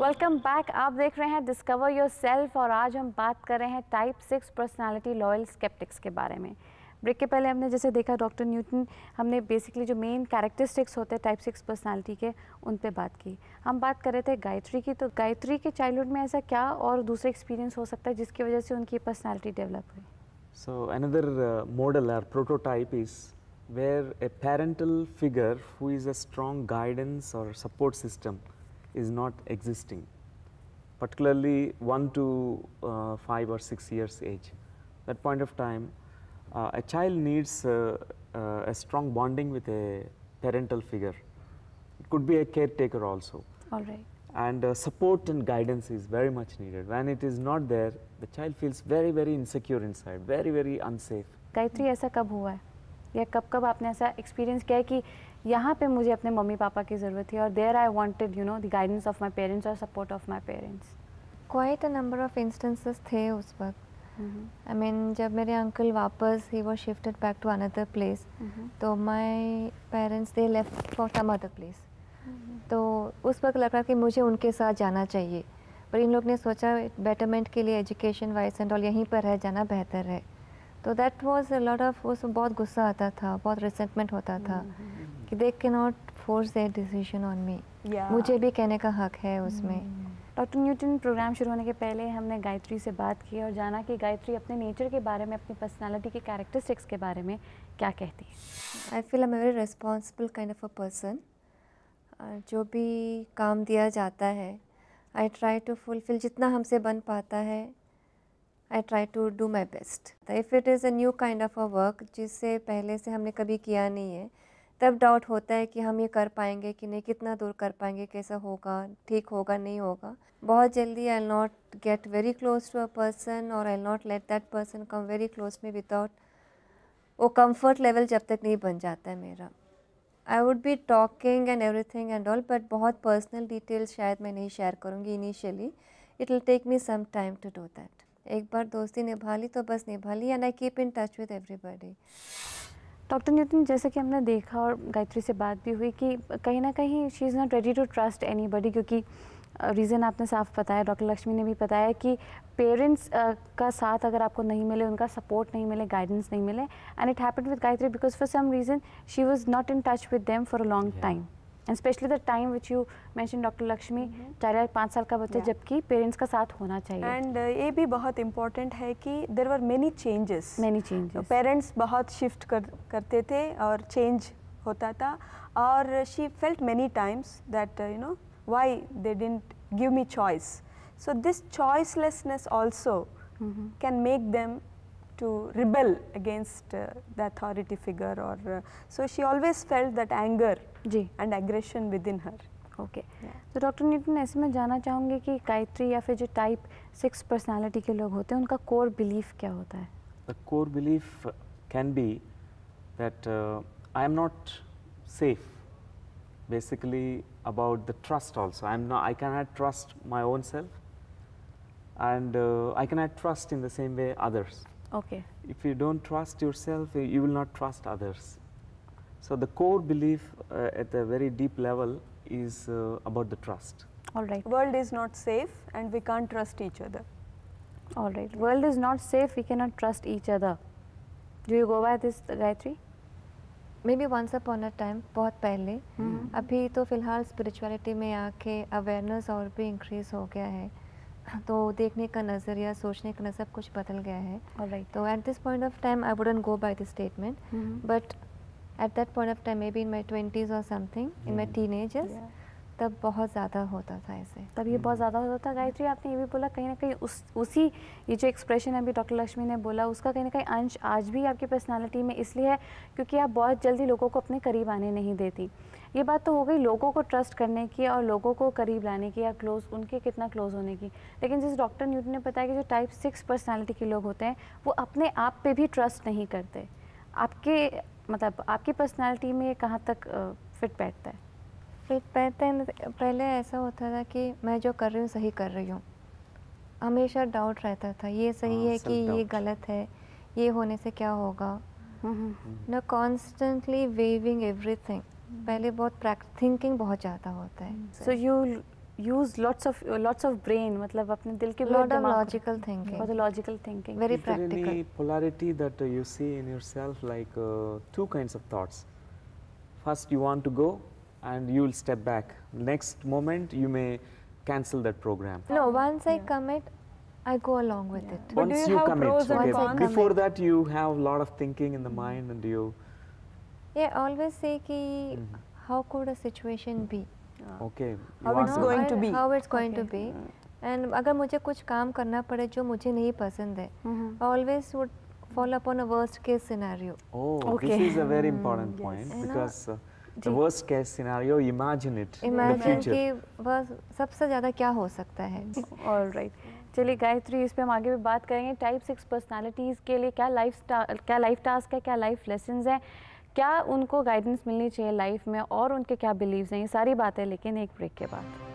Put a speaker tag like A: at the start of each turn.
A: Welcome back आप देख रहे हैं डिस्कवर योर सेल्फ और आज हम बात कर रहे हैं type six personality loyal sceptics के बारे में ब्रेक के पहले हमने जैसे देखा डॉक्टर न्यूटन हमने बेसिकली जो मेन कैरेक्टरिस्टिक्स होते हैं टाइप सिक्स पर्सनालिटी के उन पे बात की हम बात कर रहे थे गायत्री की तो गायत्री के चाइल्डहुड में ऐसा क्या और दूसरा एक्सपीरियंस हो सकता है जिसकी वजह से उनकी पर्सनैलिटी डेवलप हुई
B: so another model or prototype is where a parental figure who is a strong guidance और support system is not existing, particularly 1 to uh, 5 or 6 years age. That point of time, uh, a child needs uh, uh a strong bonding with a parental figure. It could be a caretaker also. All right. And uh, support and guidance is very much needed. When it is not there, the child feels very, very insecure inside, very, very unsafe.
A: Gayatri, ऐसा कब हुआ या कब कब आपने ऐसा experience किया है कि यहाँ पे मुझे अपने मम्मी पापा की ज़रूरत थी और there I wanted you know the guidance of my parents और support of my parents
C: quite a number of instances थे उस वक्त आई mm-hmm. मीन जब मेरे अंकल वापस he was shifted back to another place तो my parents they left for some other place तो उस वक्त लग रहा कि मुझे उनके साथ जाना चाहिए पर इन लोग ने सोचा बेटरमेंट के लिए एजुकेशन वाइज एंड ऑल यहीं पर रह जाना बेहतर है तो दैट वॉज लॉट ऑफ उस बहुत गुस्सा आता था बहुत रिसेंटमेंट होता था mm -hmm. कि they can not force their decision on me मुझे भी कहने का हक है उसमें
A: डॉक्टर न्यूटन प्रोग्राम शुरू होने के पहले हमने गायत्री से बात की और जाना कि गायत्री अपने नेचर के बारे में अपनी पर्सनालिटी के कैरेक्टरिस्टिक्स के बारे में क्या कहती है I feel am very responsible kind of a person जो
C: भी काम दिया जाता है आई ट्राई टू फुलफिल जितना हमसे बन पाता है I try to do my best if it is a new kind of a work जिससे पहले से हमने कभी किया नहीं है तब डाउट होता है कि हम ये कर पाएंगे कि नहीं कितना दूर कर पाएंगे कैसा होगा ठीक होगा नहीं होगा बहुत जल्दी I not get very close to a person और I not let that person come very close में विदाउट वो कंफर्ट लेवल जब तक नहीं बन जाता है मेरा I would be talking and everything and all but बहुत पर्सनल डिटेल्स शायद मैं नहीं शेयर करूँगी initially it will take me some time to do that एक बार दोस्ती निभा ली तो बस निभा ली and I keep in touch with everybody
A: doctor Newton जैसे कि हमने देखा और गायत्री से बात भी हुई कि कहीं ना कहीं she is not ready to trust anybody क्योंकि रीज़न आपने साफ बताया डॉक्टर लक्ष्मी ने भी बताया कि पेरेंट्स का साथ अगर आपको नहीं मिले उनका सपोर्ट नहीं मिले गाइडेंस नहीं मिले and it happen with Gayatri because for some reason she was not in touch with them for a long time and specially the time which you mention doctor Lakshmi चार या पाँच साल का बच्चा yeah. जबकि पेरेंट्स का साथ होना चाहिए एंड uh, ये भी बहुत इंपॉर्टेंट है कि there are many changes many changes parents बहुत शिफ्ट कर, करते थे और चेंज होता था और she felt many times that you know why they didn't give me choice so this choicelessness also can make them to rebel against uh, the authority figure or uh, so she always felt that anger and aggression within her. Okay तो doctor Newton jana में जानना चाहूँगी कि गायत्री या फिर जो type six personality के लोग होते हैं उनका core belief? क्या होता है
B: the core belief can be that I am basically about the trust also i'm not i cannot trust my own self and uh, i cannot trust in the same way others Okay. If you don't trust yourself, you will not trust others. So the core belief uh, at the very deep level is uh, about the trust.
A: All right. World is not safe and we can't trust each other. All right. World is not safe, we cannot trust each other. Do you go by this, Gayatri?
C: Maybe once upon a time बहुत पहले hmm. अभी तो फ़िलहाल spirituality में आके awareness और भी increase हो गया है तो देखने का नज़रिया सोचने का नज़र कुछ बदल गया है तो at this point of time I wouldn't go by this statement but at that point of time maybe in my twenties और something in my teenagers तब बहुत ज़्यादा होता था ऐसे तब ये बहुत हम्म। ज़्यादा
A: होता था गायत्री आपने ये भी बोला कहीं ना कहीं उस उसी ये जो एक्सप्रेशन अभी डॉक्टर लक्ष्मी ने बोला उसका कहीं ना कहीं अंश आज भी आपकी पर्सनालिटी में इसलिए है क्योंकि आप बहुत जल्दी लोगों को अपने करीब आने नहीं देती ये बात तो हो गई लोगों को ट्रस्ट करने की और लोगों को करीब लाने की या क्लोज उनके कितना क्लोज होने की लेकिन जिस डॉक्टर न्यूटन ने बताया कि जो टाइप सिक्स पर्सनैलिटी के लोग होते हैं वो अपने आप पर भी ट्रस्ट नहीं करते आपके मतलब आपकी पर्सनैलिटी में कहाँ तक फिट बैठता है एक पहले
C: पहले ऐसा होता था कि मैं जो कर रही हूँ सही कर रही हूँ हमेशा डाउट रहता था ये सही हाँ, है कि ये गलत है ये होने से क्या होगा न कॉन्स्टेंटली वेविंग एवरी थिंग पहले बहुत थिंकिंग बहुत ज़्यादा होता है
A: so you use lots of lots of brain मतलब अपने दिल के लॉट ऑफ लॉजिकल थिंकिंग बहुत logical thinking very practical
B: polarity that you see in yourself like two kinds of thoughts first you want to go and you will step back. Next moment, you may cancel that program.
C: No, once I yeah. commit, I go along with yeah. it. But once you, you commit, okay. Once before
B: that, you have a lot of thinking in the mind and you...
C: Yeah, always say ki, mm -hmm. how could a situation be?
B: Okay. How it's going to be. How
C: it's going okay. to be. And अगर मुझे कुछ काम करना पड़े जो मुझे नहीं पसंद है always would follow upon a worst case scenario
B: oh this is a very important point because the worst case scenario imagine it imagine in the कि
A: बस सबसे ज़्यादा क्या हो सकता है all right चलिए गायत्री इस पे हम आगे भी बात करेंगे टाइप सिक्स पर्सनालिटीज़ के लिए क्या लाइफ क्या लाइफ टास्क है क्या लाइफ लेसन है क्या उनको गाइडेंस मिलनी चाहिए लाइफ में और उनके क्या बिलीव्स हैं ये सारी बातें लेकिन एक ब्रेक के बाद